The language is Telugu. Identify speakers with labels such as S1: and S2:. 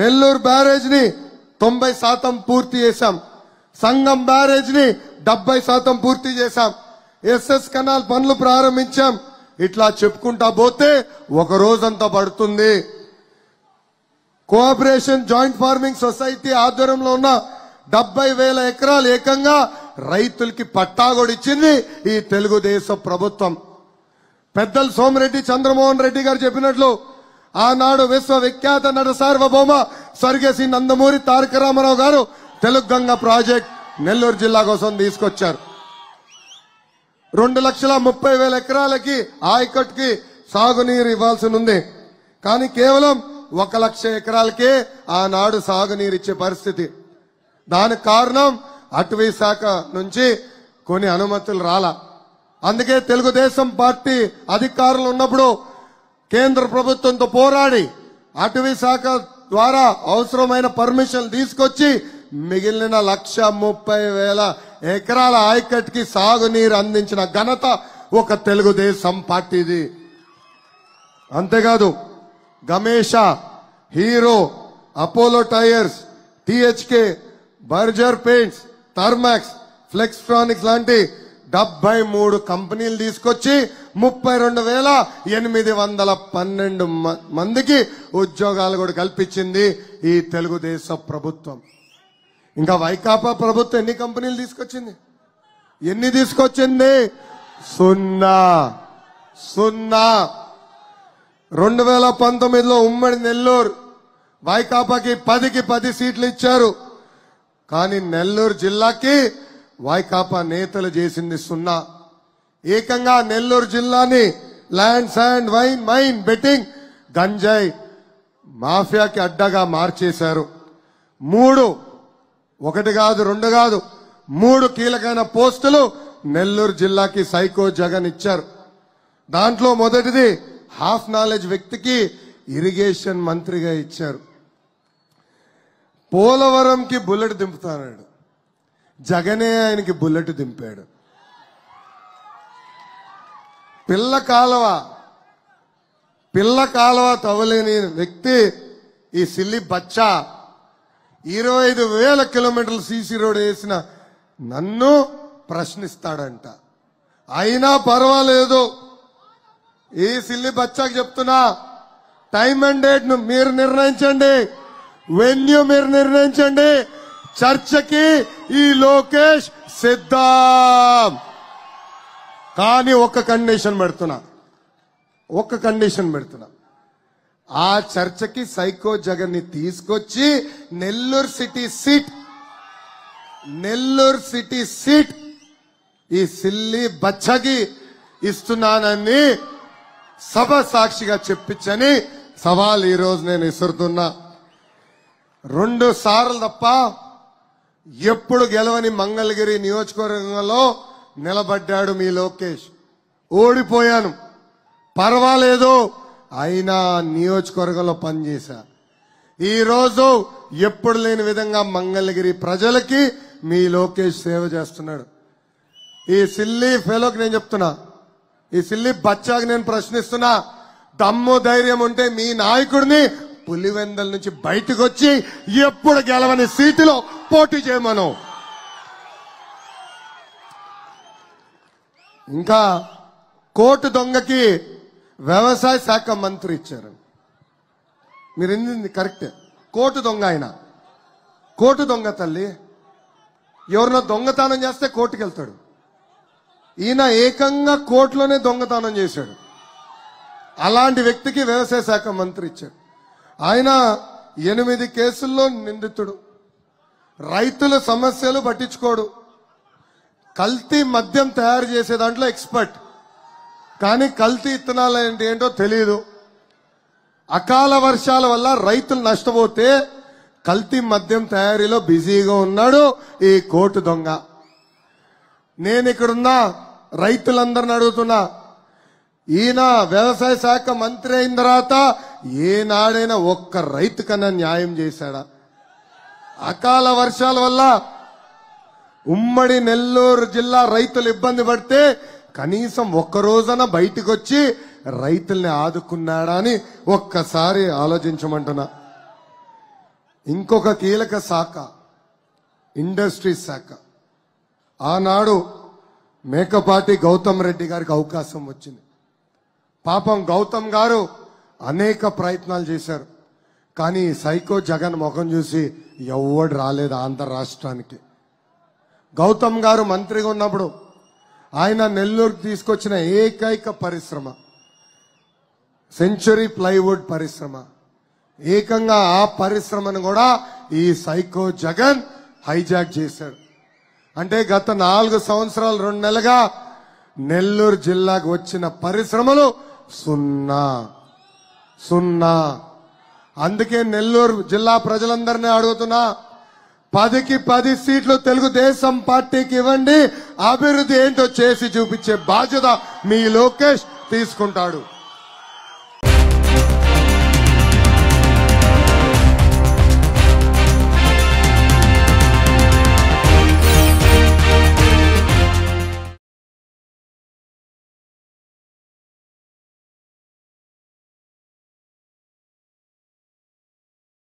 S1: నెల్లూరు బ్యారేజ్ ని తొంభై శాతం పూర్తి చేశాం సంగం బ్యారేజ్ ని డెబ్బై శాతం పూర్తి చేశాం ఎస్ఎస్ కెనాల్ పనులు ప్రారంభించాం ఇట్లా చెప్పుకుంటా పోతే ఒక రోజంతా పడుతుంది కోఆపరేషన్ జాయింట్ ఫార్మింగ్ సొసైటీ ఆధ్వర్యంలో ఉన్న డెబ్బై వేల ఎకరాలు ఏకంగా రైతులకి పట్టాగొడిచ్చింది ఈ తెలుగుదేశం ప్రభుత్వం పెద్దలు సోమిరెడ్డి చంద్రమోహన్ రెడ్డి గారు చెప్పినట్లు ఆనాడు విశ్వవిఖ్యాత నట సార్వభౌమ శ్రీ నందమూరి తారక రామారావు గారు తెలుగు గంగ ప్రాజెక్ట్ నెల్లూరు జిల్లా కోసం తీసుకొచ్చారు రెండు లక్షల ముప్పై వేల ఎకరాలకి ఆయకట్టుకి సాగునీరు ఉంది కానీ కేవలం ఒక లక్ష ఎకరాలకే ఆనాడు సాగునీరు ఇచ్చే పరిస్థితి దానికి కారణం అటవీ శాఖ నుంచి కొన్ని అనుమతులు రాలా అందుకే తెలుగుదేశం పార్టీ అధికారులు ఉన్నప్పుడు కేంద్ర ప్రభుత్వంతో పోరాడి అటవీ శాఖ ద్వారా అవసరమైన పర్మిషన్ తీసుకొచ్చి మిగిలిన లక్ష ముప్పై వేల ఎకరాల ఆయకట్కి సాగునీరు అందించిన ఘనత ఒక తెలుగుదేశం పార్టీది అంతేకాదు Gamesa Hero Apollo Tyres THK Berger Paints Thermax Flextronics లాంటి డెబ్బై మూడు కంపెనీలు తీసుకొచ్చి ముప్పై రెండు వేల ఎనిమిది వందల పన్నెండు మందికి ఉద్యోగాలు కూడా కల్పించింది ఈ తెలుగుదేశం ప్రభుత్వం ఇంకా వైకాపా ప్రభుత్వం ఎన్ని కంపెనీలు తీసుకొచ్చింది ఎన్ని తీసుకొచ్చింది సున్నా సున్నా రెండు వేల పంతొమ్మిదిలో ఉమ్మడి నెల్లూరు వైకాపాకి పదికి పది సీట్లు ఇచ్చారు కానీ నెల్లూరు జిల్లాకి వైకాపా నేతలు చేసింది సున్నా ఏకంగా నెల్లూరు జిల్లాని land and wine mine betting గంజాయి మాఫియాకి అడ్డగా మార్చేశారు మూడు ఒకటి కాదు రెండు కాదు మూడు కీలకమైన పోస్టులు నెల్లూరు జిల్లాకి సైకో జగన్ ఇచ్చారు దాంట్లో మొదటిది హాఫ్ నాలెడ్జ్ వ్యక్తికి ఇరిగేషన్ మంత్రిగా ఇచ్చారు పోలవరంకి బుల్లెట్ దింపుతాడు జగనే ఆయనకి బుల్లెట్ దింపాడు పిల్ల కాలువ పిల్ల కాలువ తవ్వలేని వ్యక్తి ఈ సిల్లి బచ్చా ఇరవై ఐదు వేల కిలోమీటర్లు సీసీ రోడ్ వేసిన నన్ను ప్రశ్నిస్తాడంట అయినా పర్వాలేదు ఈ సిల్లి బచ్చాకి చెప్తున్నా టైం అండ్ డేట్ మీరు నిర్ణయించండి వెన్యూ మీరు నిర్ణయించండి చర్చకి ఈ లోకేష్ సిద్ధం కానీ ఒక కండిషన్ పెడుతున్నా ఒక కండిషన్ పెడుతున్నా ఆ చర్చకి సైకో జగన్ ని తీసుకొచ్చి Nellore city seat Nellore city seat ఈ సిల్లి బచ్చగి ఇస్తున్నానని సభ సాక్షిగా చెప్పించని సవాల్ ఈరోజు నేను ఇసురుతున్నా రెండు సార్లు తప్ప ఎప్పుడు గెలవని మంగళగిరి నియోజకవర్గంలో నిలబడ్డాడు మీ లోకేష్ ఓడిపోయాను పర్వాలేదు అయినా నియోజకవర్గంలో పనిచేశా ఈరోజు ఎప్పుడు లేని విధంగా మంగళగిరి ప్రజలకి మీ లోకేష్ సేవ చేస్తున్నాడు ఈ సిల్లీ ఫెలోకి నేను చెప్తున్నా ఈ సిల్లీ బచ్చాకి నేను ప్రశ్నిస్తున్నా దమ్ము ధైర్యం ఉంటే మీ నాయకుడిని పులివెందల నుంచి బయటకు వచ్చి ఎప్పుడు గెలవని సీటులో పోటీ చేయమను ఇంకా కోటు దొంగకి వ్యవసాయ శాఖ మంత్రి ఇచ్చారు మీరు ఎందుకు కరెక్ట్ కోటు దొంగ ఆయన కోటు దొంగ తల్లి ఎవరినో దొంగతనం చేస్తే కోర్టుకు వెళ్తాడు ఈయన ఏకంగా కోర్టులోనే దొంగతనం చేశాడు అలాంటి వ్యక్తికి వ్యవసాయ శాఖ మంత్రి ఇచ్చాడు ఆయన ఎనిమిది కేసుల్లో నిందితుడు రైతుల సమస్యలు పట్టించుకోడు కల్తీ మద్యం తయారు చేసే దాంట్లో ఎక్స్పర్ట్ కానీ కల్తీ ఇత్తనాలు ఏంటి ఏంటో తెలియదు అకాల వర్షాల వల్ల రైతులు నష్టపోతే కల్తీ మద్యం తయారీలో బిజీగా ఉన్నాడు ఈ కోటు దొంగ నేను ఇక్కడున్న రైతులందరిని అడుగుతున్నా ఈయన వ్యవసాయ శాఖ మంత్రి అయిన తర్వాత ఏనాడైనా ఒక్క రైతు కన్నా న్యాయం చేశాడా అకాల వర్షాల వల్ల ఉమ్మడి నెల్లూరు జిల్లా రైతులు ఇబ్బంది పడితే కనీసం ఒక్క రోజున బయటకు వచ్చి రైతుల్ని ఆదుకున్నాడా అని ఒక్కసారి ఆలోచించమంటున్నా ఇంకొక కీలక శాఖ ఇండస్ట్రీ శాఖ ఆనాడు మేకపాటి గౌతమ్ రెడ్డి గారికి అవకాశం వచ్చింది పాపం గౌతమ్ గారు అనేక ప్రయత్నాలు చేశారు కానీ సైకో జగన్ ముఖం చూసి ఎవడు రాలేదు ఆంధ్ర రాష్ట్రానికి గౌతమ్ గారు మంత్రిగా ఉన్నప్పుడు ఆయన నెల్లూరుకు తీసుకొచ్చిన ఏకైక పరిశ్రమ సెంచురీ ప్లైవుడ్ పరిశ్రమ ఏకంగా ఆ పరిశ్రమను కూడా ఈ సైకో జగన్ హైజాక్ చేశాడు అంటే గత నాలుగు సంవత్సరాలు రెండు నెలలుగా నెల్లూరు జిల్లాకు వచ్చిన పరిశ్రమలు సున్నా సున్నా అందుకే నెల్లూరు జిల్లా ప్రజలందరినీ అడుగుతున్నా పదికి పది సీట్లు తెలుగుదేశం పార్టీకి ఇవ్వండి అభివృద్ధి ఏంటో చేసి చూపించే బాధ్యత మీ లోకేష్ తీసుకుంటాడు